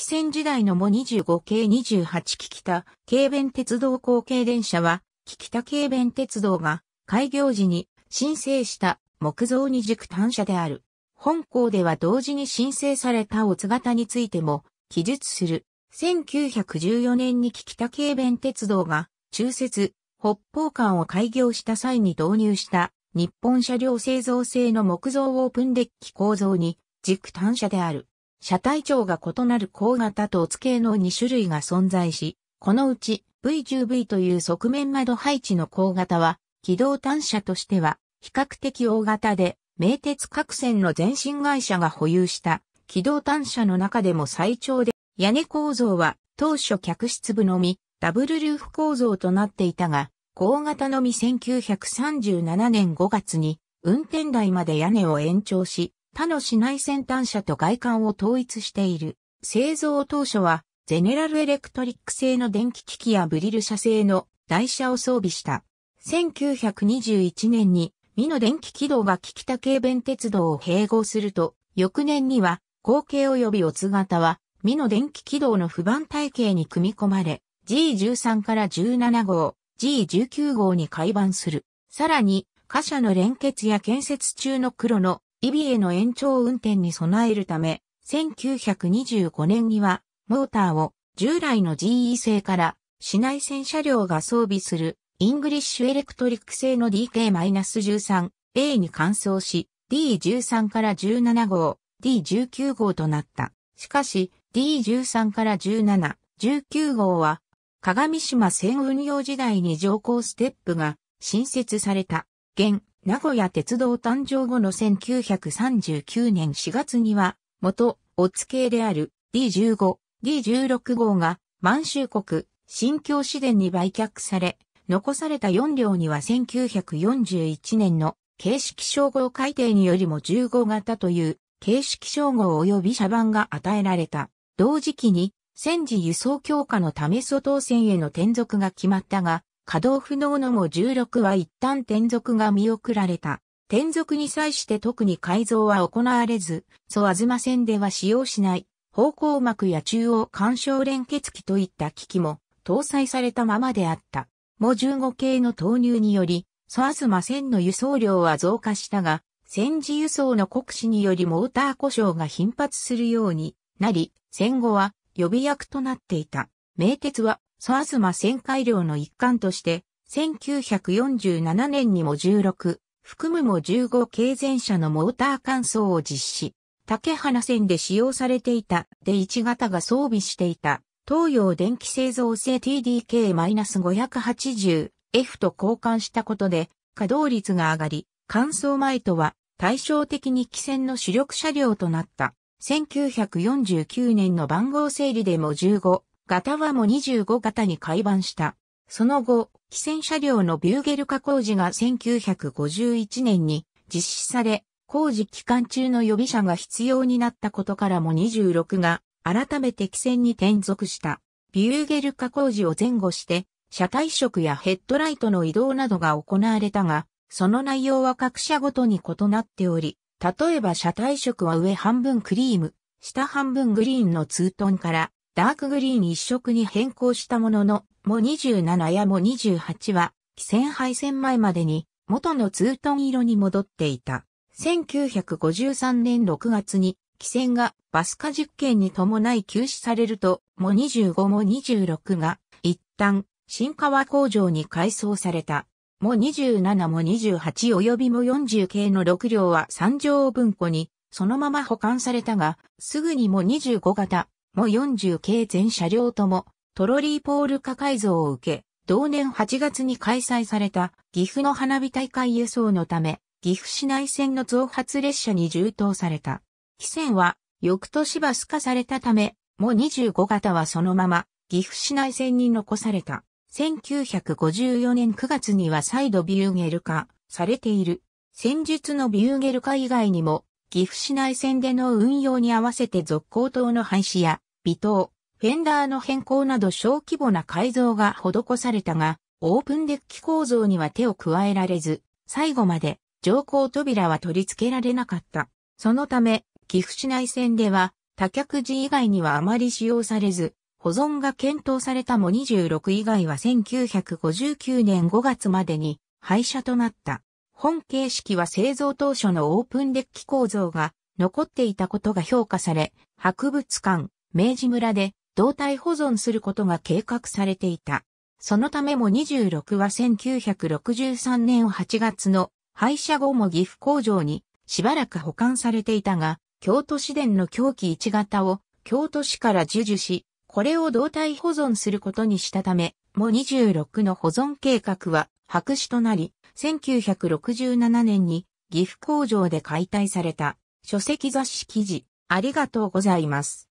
汽船時代のも25系28機北軽便鉄道後継電車は、北軽便鉄道が開業時に申請した木造二軸単車である。本校では同時に申請されたおつ型についても記述する。1914年に北軽便鉄道が中節北方間を開業した際に導入した日本車両製造製の木造オープンデッキ構造に軸単車である。車体長が異なる高型と付形の2種類が存在し、このうち V10V という側面窓配置の高型は、機動単車としては比較的大型で、名鉄各線の前身会社が保有した機動単車の中でも最長で、屋根構造は当初客室部のみ、ダブルルーフ構造となっていたが、高型のみ1937年5月に運転台まで屋根を延長し、他の市内先端車と外観を統一している。製造当初は、ゼネラルエレクトリック製の電気機器やブリル車製の台車を装備した。1921年に、美の電気軌道がきた軽便鉄道を併合すると、翌年には、後継及びオツ型は、美の電気軌道の不番体系に組み込まれ、G13 から17号、G19 号に改版する。さらに、貨車の連結や建設中の黒のイビエの延長運転に備えるため、1925年には、モーターを従来の GE 製から市内線車両が装備するイングリッシュエレクトリック製の DK-13A に換装し D13 から17号、D19 号となった。しかし D13 から17、19号は鏡島線運用時代に乗降ステップが新設された。現名古屋鉄道誕生後の1939年4月には、元、お付けである D15、D16 号が満州国、新京市電に売却され、残された4両には1941年の形式称号改定によりも15型という形式称号及び車番が与えられた。同時期に戦時輸送強化のため外当線への転属が決まったが、稼働不能のも16は一旦転属が見送られた。転属に際して特に改造は行われず、ソアズマ線では使用しない、方向膜や中央干渉連結機といった機器も搭載されたままであった。も15系の投入により、ソアズマ線の輸送量は増加したが、戦時輸送の国使によりモーター故障が頻発するようになり、戦後は予備役となっていた。名鉄はソアズマ旋回量の一環として、1947年にも16、含むも15軽前車のモーター換装を実施。竹花線で使用されていたで1型が装備していた東洋電気製造製 TDK-580F と交換したことで稼働率が上がり、換装前とは対照的に汽船の主力車両となった。1949年の番号整理でも15、型はも25型に改版した。その後、汽船車両のビューゲル化工事が1951年に実施され、工事期間中の予備車が必要になったことからも26が改めて汽船に転属した。ビューゲル化工事を前後して、車体色やヘッドライトの移動などが行われたが、その内容は各社ごとに異なっており、例えば車体色は上半分クリーム、下半分グリーンのツートンから、ダークグリーン一色に変更したものの、も27やも28は、汽船配線前までに元のツートン色に戻っていた。1953年6月に、汽船がバス化実験に伴い休止されると、も25も26が、一旦、新川工場に改装された。も27も28及びも40系の6両は三畳分庫に、そのまま保管されたが、すぐにも25型、も40系全車両とも、トロリーポール化改造を受け、同年8月に開催された岐阜の花火大会輸送のため、岐阜市内線の増発列車に充当された。汽線は、翌年バス化されたため、も25型はそのまま、岐阜市内線に残された。1954年9月には再度ビューゲル化されている。戦術のビューゲル化以外にも、岐阜市内線での運用に合わせて続行等の廃止や、微糖、フェンダーの変更など小規模な改造が施されたが、オープンデッキ構造には手を加えられず、最後まで乗降扉は取り付けられなかった。そのため、岐阜市内線では、多客時以外にはあまり使用されず、保存が検討されたも26以外は1959年5月までに廃車となった。本形式は製造当初のオープンデッキ構造が残っていたことが評価され、博物館、明治村で胴体保存することが計画されていた。そのためも26は1963年8月の廃車後も岐阜工場にしばらく保管されていたが、京都市電の狂気1型を京都市から授受し、これを胴体保存することにしたため、も26の保存計画は白紙となり、1967年に岐阜工場で解体された書籍雑誌記事、ありがとうございます。